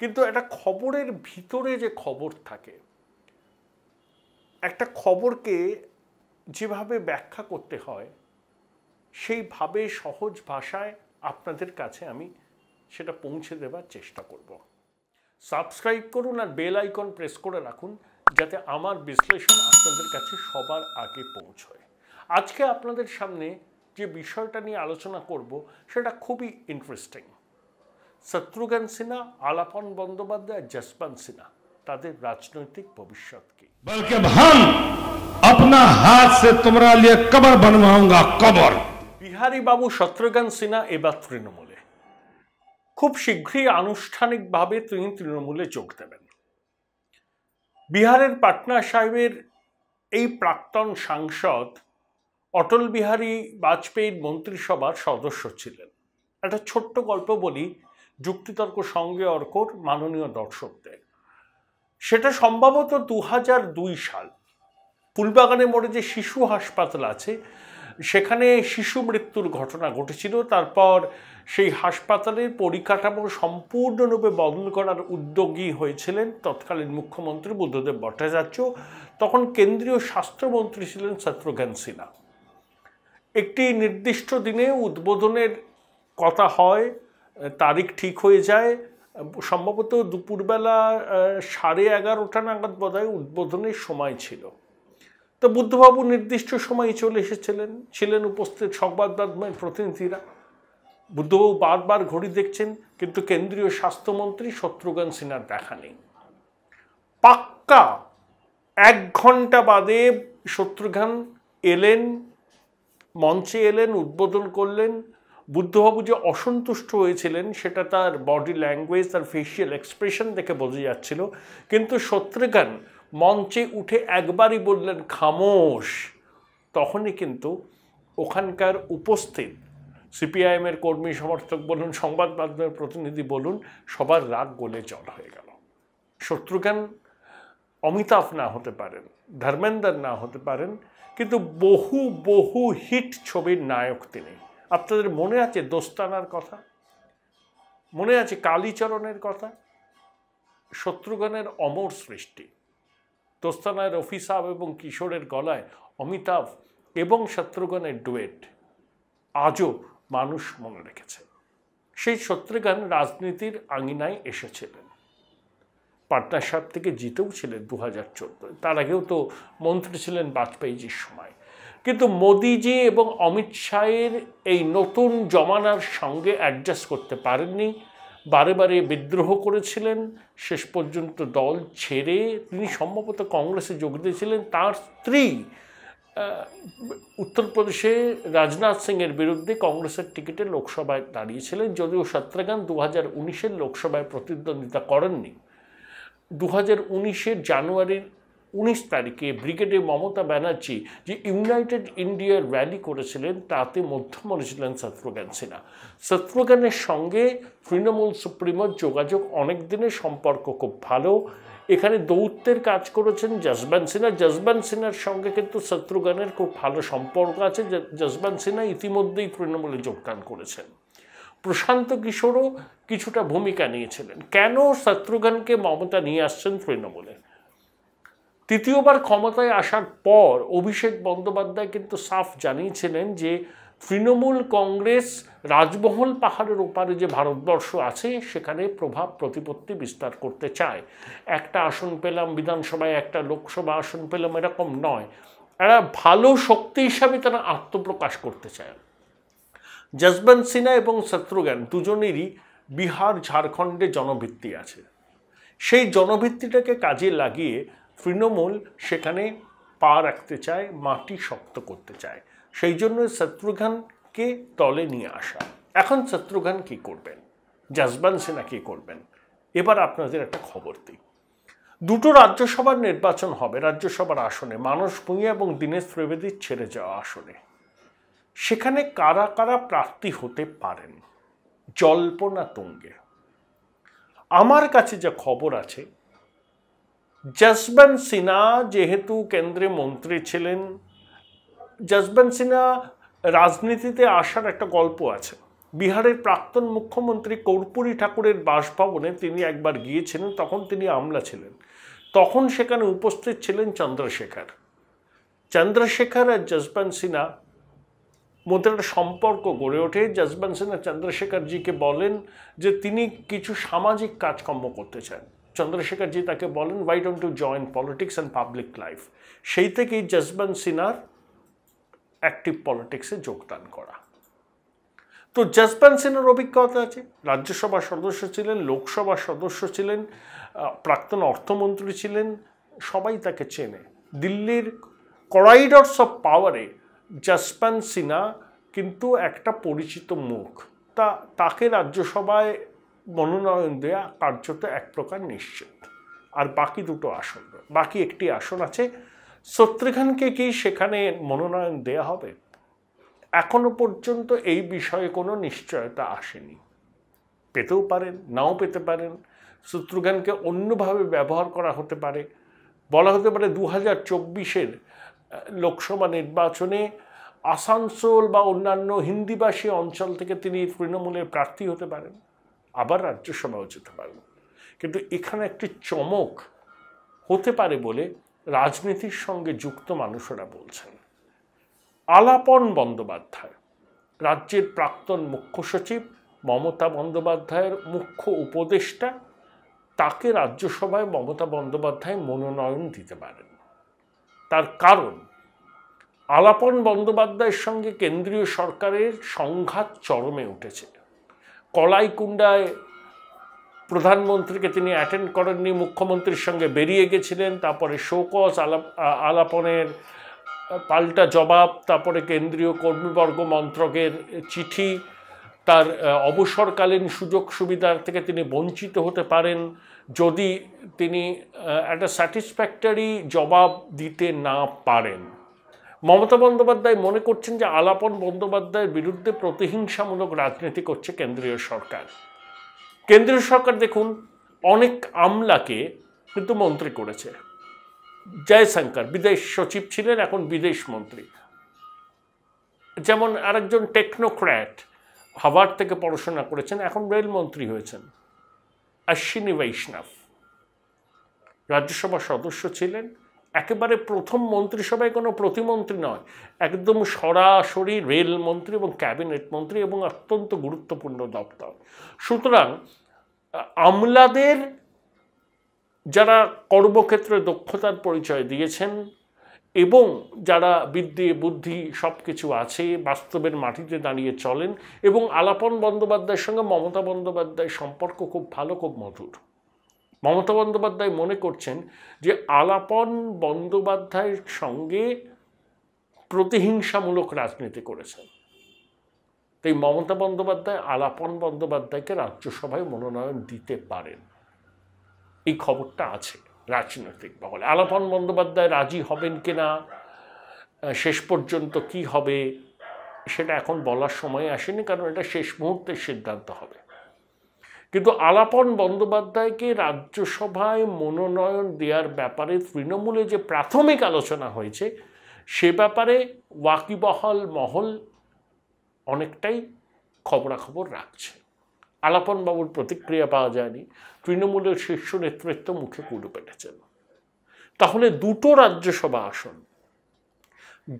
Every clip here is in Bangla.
কিন্তু একটা খবরের ভিতরে যে খবর থাকে একটা খবরকে যেভাবে ব্যাখ্যা করতে হয় সেইভাবে সহজ ভাষায় আপনাদের কাছে আমি সেটা পৌঁছে দেবার চেষ্টা করব সাবস্ক্রাইব করুন আর বেল আইকন প্রেস করে রাখুন যাতে আমার বিশ্লেষণ আপনাদের কাছে সবার আগে পৌঁছয় আজকে আপনাদের সামনে যে বিষয়টা নিয়ে আলোচনা করব সেটা খুবই ইন্টারেস্টিং শত্রুঘ্ন সিনহা আলাপন বন্দ্যোপাধ্যায় যশবন্ত সিনহা তাদের রাজনৈতিক ভবিষ্যৎ কি বলকে হাম আপনা হাত সে তোমরা লিয়ে কবর बनवाऊंगा কবর বিহারী বাবু শত্রুঘ্ন সিনহা এবার তৃণমূলে খুব শীঘ্রই আনুষ্ঠানিকভাবে তিনি তৃণমূলে যোগ দেবেন বিহারের পাটনা সাহেবের এই প্রাক্তন সাংসদ অটল বিহারী বাজপেয়ীর মন্ত্রিসভার সদস্য ছিলেন একটা ছোট্ট গল্প বলি যুক্তিতর্ক সঙ্গে অর্কর মাননীয় দর্শকদের সেটা সম্ভবত দু সাল ফুলবাগানে মোড়ে যে শিশু হাসপাতাল আছে সেখানে শিশু মৃত্যুর ঘটনা ঘটেছিল তারপর সেই হাসপাতালের পরিকাঠামো সম্পূর্ণরূপে বদল করার উদ্যোগী হয়েছিলেন তৎকালীন মুখ্যমন্ত্রী বুদ্ধদেব ভট্টাচার্য তখন কেন্দ্রীয় স্বাস্থ্যমন্ত্রী ছিলেন শত্রুঘ্ন সিনহা একটি নির্দিষ্ট দিনে উদ্বোধনের কথা হয় তারিখ ঠিক হয়ে যায় সম্ভবত দুপুরবেলা সাড়ে এগারোটা নাগাদ বোধহয় উদ্বোধনের সময় ছিল তো বুদ্ধবাবু নির্দিষ্ট সময়ে চলে এসেছিলেন ছিলেন উপস্থিত সংবাদ মাধ্যমের প্রতিনিধিরা বুদ্ধবাবু বারবার ঘড়ি দেখছেন কিন্তু কেন্দ্রীয় স্বাস্থ্যমন্ত্রী শত্রুঘ্ন সিনহার দেখা নেই পাক্কা এক ঘন্টা বাদে শত্রুঘ্ন এলেন মঞ্চে এলেন উদ্বোধন করলেন বুদ্ধবাবু যে অসন্তুষ্ট হয়েছিলেন সেটা তার বডি ল্যাঙ্গুয়েজ তার ফেসিয়াল এক্সপ্রেশন দেখে বোঝা যাচ্ছিল কিন্তু সত্রিকান মঞ্চে উঠে একবারই বললেন খামোশ তখনই কিন্তু ওখানকার উপস্থিত সিপিআইএমের কর্মী সমর্থক বলুন সংবাদ মাধ্যমের প্রতিনিধি বলুন সবার রাগ গোলে জল হয়ে গেল শত্রুঘ্ন অমিতাভ না হতে পারেন ধর্মেন্দ্র না হতে পারেন কিন্তু বহু বহু হিট ছবির নায়ক তিনি আপনাদের মনে আছে দোস্তানার কথা মনে আছে কালীচরণের কথা শত্রুঘ্নের অমর সৃষ্টি দোস্তানায় রফি সাহেব এবং কিশোরের গলায় অমিতাভ এবং শত্রুঘ্নের ডুয়েট আজও মানুষ মনে রেখেছে সেই শত্রুঘ্ন রাজনীতির আঙিনায় এসেছিলেন পাটনা সাহেব থেকে জিতেও ছিলেন দু হাজার তার আগেও তো মন্ত্রী ছিলেন বাজপেয়ীজির সময় কিন্তু মোদিজি এবং অমিত শাহের এই নতুন জমানার সঙ্গে অ্যাডজাস্ট করতে পারেননি বারে বারে বিদ্রোহ করেছিলেন শেষ পর্যন্ত দল ছেড়ে তিনি সম্ভবত কংগ্রেসে যোগ দিয়েছিলেন তার স্ত্রী উত্তরপ্রদেশে রাজনাথ সিংয়ের বিরুদ্ধে কংগ্রেসের টিকিটে লোকসভায় দাঁড়িয়েছিলেন যদিও সত্রাগান দু হাজার উনিশের লোকসভায় প্রতিদ্বন্দ্বিতা করেননি দু হাজার উনিশের জানুয়ারির উনিশ তারিখে ব্রিগেডে মমতা ব্যানার্জি যে ইউনাইটেড ইন্ডিয়ার র্যালি করেছিলেন তাতে মধ্যমণি ছিলেন শত্রুঘ্ন সিনহা শত্রুঘ্নের সঙ্গে তৃণমূল সুপ্রিমোর যোগাযোগ অনেক দিনের সম্পর্ক খুব ভালো এখানে দৌত্যের কাজ করেছেন জসবন্ত সিনহা জসবন্ত সিনহার সঙ্গে কিন্তু শত্রুঘ্নের খুব ভালো সম্পর্ক আছে জসবন্ত সিনহা ইতিমধ্যেই তৃণমূলে যোগদান করেছেন প্রশান্ত কিশোরও কিছুটা ভূমিকা নিয়েছিলেন কেন শত্রুঘ্নকে মমতা নিয়ে আসছেন তৃণমূলে তৃতীয়বার ক্ষমতায় আসার পর অভিষেক বন্দ্যোপাধ্যায় কিন্তু সাফ জানিয়েছিলেন যে তৃণমূল কংগ্রেস রাজমহল পাহাড়ের ওপারে যে ভারতবর্ষ আছে সেখানে প্রভাব প্রতিপত্তি বিস্তার করতে চায় একটা আসন পেলাম বিধানসভায় একটা লোকসভা আসন পেলাম এরকম নয় এরা ভালো শক্তি হিসাবে তারা আত্মপ্রকাশ করতে চায় যশবন্ত সিনহা এবং শত্রুঘ্ন দুজনেরই বিহার ঝাড়খণ্ডে জনভিত্তি আছে সেই জনভিত্তিটাকে কাজে লাগিয়ে তৃণমূল সেখানে পা রাখতে চায় মাটি শক্ত করতে চায় সেই জন্য শত্রুঘ্নকে তলে নিয়ে আসা এখন শত্রুঘ্ন কী করবেন জাজবান সিনহা কী করবেন এবার আপনাদের একটা খবর দিই দুটো রাজ্যসভার নির্বাচন হবে রাজ্যসভার আসনে মানস ভূঁইয়া এবং দীনেশ ত্রিবেদীর ছেড়ে যাওয়া আসনে সেখানে কারা কারা প্রার্থী হতে পারেন জল্পনা তুঙ্গে আমার কাছে যা খবর আছে জসবন সিনহা যেহেতু কেন্দ্রীয় মন্ত্রী ছিলেন জসবন্ত সিনহা রাজনীতিতে আসার একটা গল্প আছে বিহারের প্রাক্তন মুখ্যমন্ত্রী কর্পূরী ঠাকুরের বাসভবনে তিনি একবার গিয়েছিলেন তখন তিনি আমলা ছিলেন তখন সেখানে উপস্থিত ছিলেন চন্দ্রশেখর চন্দ্রশেখর আর জসবন্ত সিনহা মধ্যে একটা সম্পর্ক গড়ে ওঠে জসবন সিনহা চন্দ্রশেখরজিকে বলেন যে তিনি কিছু সামাজিক কাজকর্ম করতে চান চন্দ্রশেখরজি তাকে বলেন why don't to join politics and public life সেই থেকেই জসবন্ত সিনহার অ্যাক্টিভ পলিটিক্সে যোগদান করা তো জসবন্ত সিনহার অভিজ্ঞতা আছে রাজ্যসভা সদস্য ছিলেন লোকসভা সদস্য ছিলেন প্রাক্তন অর্থমন্ত্রী ছিলেন সবাই তাকে চেনে দিল্লির করাইডর্স অফ পাওয়ারে জসবন্ত সিনহা কিন্তু একটা পরিচিত মুখ তা তাকে রাজ্যসভায় মনোনয়ন দেয়া কার্যত এক প্রকার নিশ্চিত আর বাকি দুটো আসন বাকি একটি আসন আছে শত্রুঘানকে কি সেখানে মনোনয়ন দেয়া হবে এখনো পর্যন্ত এই বিষয়ে কোনো নিশ্চয়তা আসেনি পেতেও পারেন নাও পেতে পারেন শত্রুঘ্নকে অন্যভাবে ব্যবহার করা হতে পারে বলা হতে পারে দু হাজার চব্বিশের লোকসভা নির্বাচনে আসানসোল বা অন্যান্য হিন্দিভাষী অঞ্চল থেকে তিনি তৃণমূলের প্রার্থী হতে পারেন আবার রাজ্যসভাও যেতে পারবো কিন্তু এখানে একটি চমক হতে পারে বলে রাজনীতির সঙ্গে যুক্ত মানুষেরা বলছেন আলাপন বন্দ্যোপাধ্যায় রাজ্যের প্রাক্তন মুখ্য সচিব মমতা বন্দ্যোপাধ্যায়ের মুখ্য উপদেষ্টা তাকে রাজ্যসভায় মমতা বন্দ্যোপাধ্যায় মনোনয়ন দিতে পারেন তার কারণ আলাপন বন্দ্যোপাধ্যায়ের সঙ্গে কেন্দ্রীয় সরকারের সংঘাত চরমে উঠেছে কলাইকুণ্ডায় প্রধানমন্ত্রীকে তিনি অ্যাটেন্ড করেননি মুখ্যমন্ত্রীর সঙ্গে বেরিয়ে গেছিলেন তারপরে শোকস আলাপ আলাপনের পাল্টা জবাব তারপরে কেন্দ্রীয় কর্মীবর্গ মন্ত্রকের চিঠি তার অবসরকালীন সুযোগ সুবিধার থেকে তিনি বঞ্চিত হতে পারেন যদি তিনি একটা স্যাটিসফ্যাক্টরি জবাব দিতে না পারেন মমতা বন্দ্যোপাধ্যায় মনে করছেন যে আলাপন বন্দ্যোপাধ্যায়ের বিরুদ্ধে প্রতিহিংসামূলক রাজনীতি করছে কেন্দ্রীয় সরকার কেন্দ্রীয় সরকার দেখুন অনেক আমলাকে কিন্তু মন্ত্রী করেছে জয়শঙ্কর বিদেশ সচিব ছিলেন এখন বিদেশ মন্ত্রী যেমন আরেকজন টেকনোক্র্যাট হাভার্ড থেকে পড়াশোনা করেছেন এখন রেলমন্ত্রী হয়েছেন অশ্বিনী বৈষ্ণব রাজ্যসভা সদস্য ছিলেন একেবারে প্রথম মন্ত্রিসভায় কোনো প্রতিমন্ত্রী নয় একদম সরাসরি রেলমন্ত্রী এবং ক্যাবিনেট মন্ত্রী এবং অত্যন্ত গুরুত্বপূর্ণ দপ্তর সুতরাং আমলাদের যারা কর্মক্ষেত্রে দক্ষতার পরিচয় দিয়েছেন এবং যারা বিদ্যে বুদ্ধি সব কিছু আছে বাস্তবের মাটিতে দাঁড়িয়ে চলেন এবং আলাপন বন্দ্যোপাধ্যায়ের সঙ্গে মমতা বন্দ্যোপাধ্যায়ের সম্পর্ক খুব ভালো খুব মধুর মমতা বন্দ্যোপাধ্যায় মনে করছেন যে আলাপন বন্দ্যোপাধ্যায়ের সঙ্গে প্রতিহিংসামূলক রাজনীতি করেছেন তাই মমতা বন্দ্যোপাধ্যায় আলাপন বন্দ্যোপাধ্যায়কে রাজ্যসভায় মনোনয়ন দিতে পারেন এই খবরটা আছে রাজনৈতিক মহলে আলাপন বন্দ্যোপাধ্যায় রাজি হবেন কি না শেষ পর্যন্ত কি হবে সেটা এখন বলার সময় আসেনি কারণ এটা শেষ মুহূর্তের সিদ্ধান্ত হবে কিন্তু আলাপন বন্দ্যোপাধ্যায়কে রাজ্যসভায় মনোনয়ন দেওয়ার ব্যাপারে তৃণমূলে যে প্রাথমিক আলোচনা হয়েছে সে ব্যাপারে ওয়াকিবহল মহল অনেকটাই খবরাখবর রাখছে আলাপনবাবুর প্রতিক্রিয়া পাওয়া যায়নি তৃণমূলের শীর্ষ নেতৃত্ব মুখে কুড়ে পেটেছেন তাহলে দুটো রাজ্যসভা আসন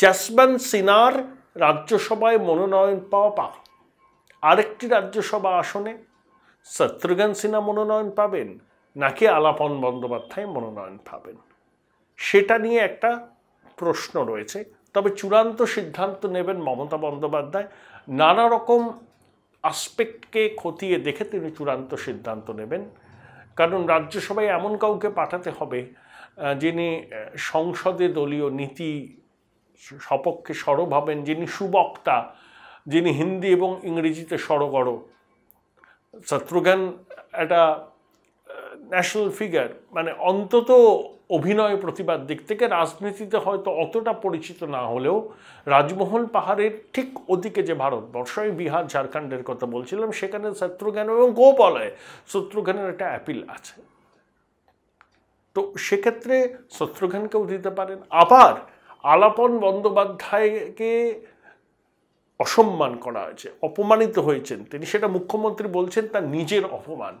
জাসমান সিনার রাজ্যসভায় মনোনয়ন পাওয়া পা আরেকটি রাজ্যসভা আসনে শত্রুঘ্ন সিনহা মনোনয়ন পাবেন নাকি আলাপন বন্দ্যোপাধ্যায় মনোনয়ন পাবেন সেটা নিয়ে একটা প্রশ্ন রয়েছে তবে চূড়ান্ত সিদ্ধান্ত নেবেন মমতা বন্দ্যোপাধ্যায় নানা রকম আসপেক্টকে খতিয়ে দেখে তিনি চূড়ান্ত সিদ্ধান্ত নেবেন কারণ রাজ্যসভায় এমন কাউকে পাঠাতে হবে যিনি সংসদে দলীয় নীতি সপক্ষে সরব হবেন যিনি সুবক্তা যিনি হিন্দি এবং ইংরেজিতে সরগড় শত্রুঘ্ন একটা ন্যাশনাল ফিগার মানে অন্তত অভিনয় প্রতিবাদ দিক থেকে রাজনীতিতে হয়তো অতটা পরিচিত না হলেও রাজমহল পাহাড়ের ঠিক ওদিকে যে ভারতবর্ষ বিহার ঝাড়খণ্ডের কথা বলছিলাম সেখানে শত্রুঘ্ন এবং গোপালয়ে শত্রুঘ্নের একটা অ্যাপিল আছে তো সেক্ষেত্রে শত্রুঘ্নকেও দিতে পারেন আবার আলাপন বন্দ্যোপাধ্যায়কে অসম্মান করা হয়েছে অপমানিত হয়েছেন তিনি সেটা মুখ্যমন্ত্রী বলছেন তার নিজের অপমান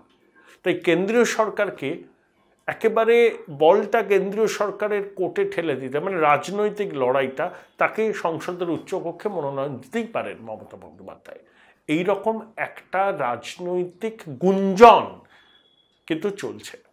তাই কেন্দ্রীয় সরকারকে একেবারে বলটা কেন্দ্রীয় সরকারের কোর্টে ঠেলে দিতে মানে রাজনৈতিক লড়াইটা তাকে সংসদের উচ্চকক্ষে মনোনয়ন দিতেই পারেন মমতা বন্দ্যোপাধ্যায় এইরকম একটা রাজনৈতিক গুঞ্জন কিন্তু চলছে